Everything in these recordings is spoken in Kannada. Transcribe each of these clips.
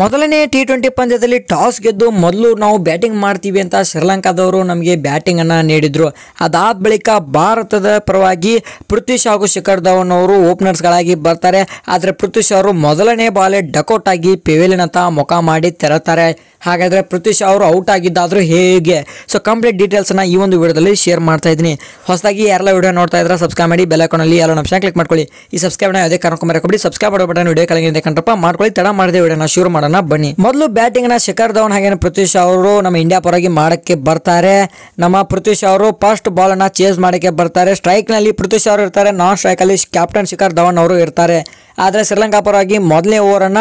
ಮೊದಲನೇ ಟಿ ಟ್ವೆಂಟಿ ಪಂದ್ಯದಲ್ಲಿ ಟಾಸ್ ಗೆದ್ದು ಮೊದಲು ನಾವು ಬ್ಯಾಟಿಂಗ್ ಮಾಡ್ತೀವಿ ಅಂತ ಶ್ರೀಲಂಕಾದವರು ನಮಗೆ ಬ್ಯಾಟಿಂಗ್ ಅನ್ನ ನೀಡಿದ್ರು ಅದಾದ ಬಳಿಕ ಭಾರತದ ಪರವಾಗಿ ಪೃಥ್ವಿ ಹಾಗೂ ಶಿಖರ್ ಧವನ್ ಅವರು ಓಪನರ್ಸ್ಗಳಾಗಿ ಬರ್ತಾರೆ ಆದರೆ ಪೃಥ್ವಿ ಅವರು ಮೊದಲನೇ ಬಾಲೆ ಡಕೌಟ್ ಆಗಿ ಪೆವಿಲಿಯನ್ ಅಂತ ಮುಖ ಮಾಡಿ ತೆರತಾರೆ ಹಾಗಾದರೆ ಪೃಥ್ವಿ ಅವರು ಔಟ್ ಆಗಿದ್ದಾದರೂ ಹೇಗೆ ಸೊ ಕಂಪ್ಲೀಟ್ ಡೀಟೇಲ್ಸನ್ನು ಈ ಒಂದು ವಿಡಿಯೋದಲ್ಲಿ ಶೇರ್ ಮಾಡ್ತಾ ಇದ್ದೀನಿ ಹೊಸದಾಗಿ ಯಾರೆಲ್ಲ ವಿಡಿಯೋ ನೋಡ್ತಾ ಇದ್ರೆ ಸಬ್ಸ್ಕ್ರೈಬ್ ಮಾಡಿ ಬೆಲೈಕೋನಲ್ಲಿ ಎಲ್ಲ ನಮ್ಮ ಕ್ಲಿಕ್ ಮಾಡ್ಕೊಳ್ಳಿ ಈ ಸಬ್ಸ್ಕ್ರೈಬ್ನ ಯಾವುದೇ ಕಾರಣಕ್ಕೂ ಮರಕೊಬಿಡಿ ಸಬ್ಸ್ಕ್ರೈಬ್ ಮಾಡೋ ಬಟನ್ ವಿಡಿಯೋ ಕಲಗಿಂದ ಕಂಡ್ರಪ್ಪ ಮಾಡ್ಕೊಳ್ಳಿ ತಡ ಮಾಡಿದೆ ವಿಡಿಯೋನ ಶುರು ಮಾಡಿ ಮಾಡೋಣ ಬನ್ನಿ ಮೊದಲು ಬ್ಯಾಟಿಂಗ್ ನ ಶಿಖರ್ ಧವನ್ ಹಾಗೇನೆ ಪೃಥ್ವಿ ಶಾ ಅವರು ನಮ್ಮ ಇಂಡಿಯಾ ಪರವಾಗಿ ಮಾಡಕ್ಕೆ ಬರ್ತಾರೆ ನಮ್ಮ ಪೃಥ್ವಿ ಶಾ ಅವರು ಫಸ್ಟ್ ಬಾಲ್ ಅನ್ನ ಚೇಸ್ ಮಾಡಕ್ಕೆ ಬರ್ತಾರೆ ಸ್ಟ್ರೈಕ್ ನಲ್ಲಿ ಪೃಥ್ವಿ ಶಾ ಅವರು ಇರ್ತಾರೆ ನಾನ್ ಸ್ಟ್ರೈಕ್ ಅಲ್ಲಿ ಕ್ಯಾಪ್ಟನ್ ಶಿಖರ್ ಧವನ್ ಅವರು ಇರ್ತಾರೆ ಆದರೆ ಶ್ರೀಲಂಕಾ ಪರವಾಗಿ ಮೊದಲನೇ ಅನ್ನ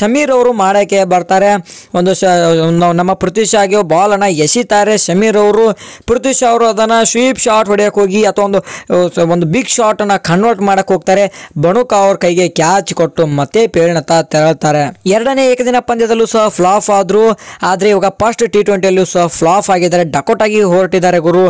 ಸಮೀರ್ ಅವರು ಮಾಡೋಕ್ಕೆ ಬರ್ತಾರೆ ಒಂದು ನಮ್ಮ ಪೃಥ್ವಿ ಬಾಲ್ ಅನ್ನ ಎಸಿತಾರೆ ಸಮೀರ್ ಅವರು ಪೃಥ್ವಿ ಶಾ ಅವರು ಅದನ್ನು ಸ್ವೀಪ್ ಶಾಟ್ ಹೊಡೆಯಕ್ಕೆ ಹೋಗಿ ಅಥವಾ ಒಂದು ಒಂದು ಬಿಗ್ ಅನ್ನ ಕನ್ವರ್ಟ್ ಮಾಡಕ್ಕೆ ಹೋಗ್ತಾರೆ ಬಣುಕ ಅವ್ರ ಕೈಗೆ ಕ್ಯಾಚ್ ಕೊಟ್ಟು ಮತ್ತೆ ಪರಿಣತ ತೆರಳುತ್ತಾರೆ ಎರಡನೇ ಏಕದಿನ ಪಂದ್ಯದಲ್ಲೂ ಸಹ ಫ್ಲಾಫ್ ಆದ್ರು ಆದರೆ ಇವಾಗ ಫಸ್ಟ್ ಟಿ ಟ್ವೆಂಟಿಯಲ್ಲೂ ಸಹ ಫ್ಲಾಫ್ ಆಗಿದ್ದಾರೆ ಆಗಿ ಹೊರಟಿದ್ದಾರೆ ಗುರು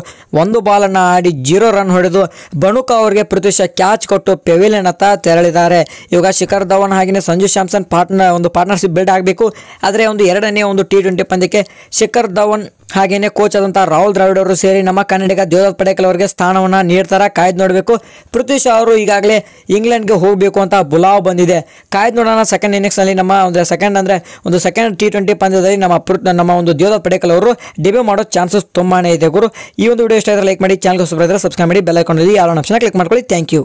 ಒಂದು ಬಾಲನ್ನು ಆಡಿ ಜೀರೋ ರನ್ ಹೊಡೆದು ಬಣುಕ ಅವರಿಗೆ ಪ್ರತಿಷ ಕ್ಯಾಚ್ ಕೊಟ್ಟು ಪೆವಿಲಿಯನ್ ಅತ್ತ ತೆರಳಿದ್ದಾರೆ ಇವಾಗ ಶಿಖರ್ ಧವನ್ ಹಾಗೆಯೇ ಸಂಜು ಸ್ಯಾಮ್ಸನ್ ಪಾರ್ಟ್ನರ್ ಒಂದು ಪಾರ್ಟ್ನರ್ಶಿಪ್ ಬಿಲ್ಡ್ ಆಗಬೇಕು ಆದರೆ ಒಂದು ಎರಡನೇ ಒಂದು ಟಿ ಟ್ವೆಂಟಿ ಪಂದ್ಯಕ್ಕೆ ಶಿಖರ್ ಧವನ್ ಹಾಗೆಯೇ ಕೋಚ್ ಆದಂತಹ ರಾಹುಲ್ ದ್ರಾವಿಡ್ ಅವರು ಸೇರಿ ನಮ್ಮ ಕನ್ನಡಿಗ ದೇವದತ್ ಪಡೇಕಲ್ ಅವರಿಗೆ ಸ್ಥಾನವನ್ನು ನೀಡ್ತಾರೆ ಕಾಯ್ದು ನೋಡಬೇಕು ಪೃಥ್ವಿ ಶಾ ಅವರು ಈಗಾಗಲೇ ಇಂಗ್ಲೆಂಡ್ಗೆ ಹೋಗಬೇಕು ಅಂತ ಬುಲಾವ್ ಬಂದಿದೆ ಕಾಯ್ದು ನೋಡೋಣ ಸೆಕೆಂಡ್ ನಲ್ಲಿ ನಮ್ಮ ಒಂದು ಸೆಕೆಂಡ್ ಸೆಕೆಂಡ್ ಅಂದರೆ ಒಂದು ಸೆಕೆಂಡ್ ಟಿ ಟ್ವೆಂಟಿ ಪಂದ್ಯದಲ್ಲಿ ನಮ್ಮ ನಮ್ಮ ಒಂದು ದೇವದ ಪಡೆಕಲ್ ಅವರು ಡೆಬ್ಯೂ ಮಾಡೋ ಚಾನ್ಸಸ್ ತುಂಬಾ ಇದೆ ಗುರು ಈ ಒಂದು ವಿಡಿಯೋ ಇಷ್ಟ ಆದರೆ ಲೈಕ್ ಮಾಡಿ ಚಾನಲ್ಗೆ ಸಬ್ಸ್ಕ್ರೈಬ್ ಮಾಡಿ ಬೆಲ್ ಐಕಾನಲ್ಲಿ ಆಲ್ ಆಪ್ಷನ್ ಕ್ಲಿಕ್ ಮಾಡ್ಕೊಳ್ಳಿ ಥ್ಯಾಂಕ್ ಯು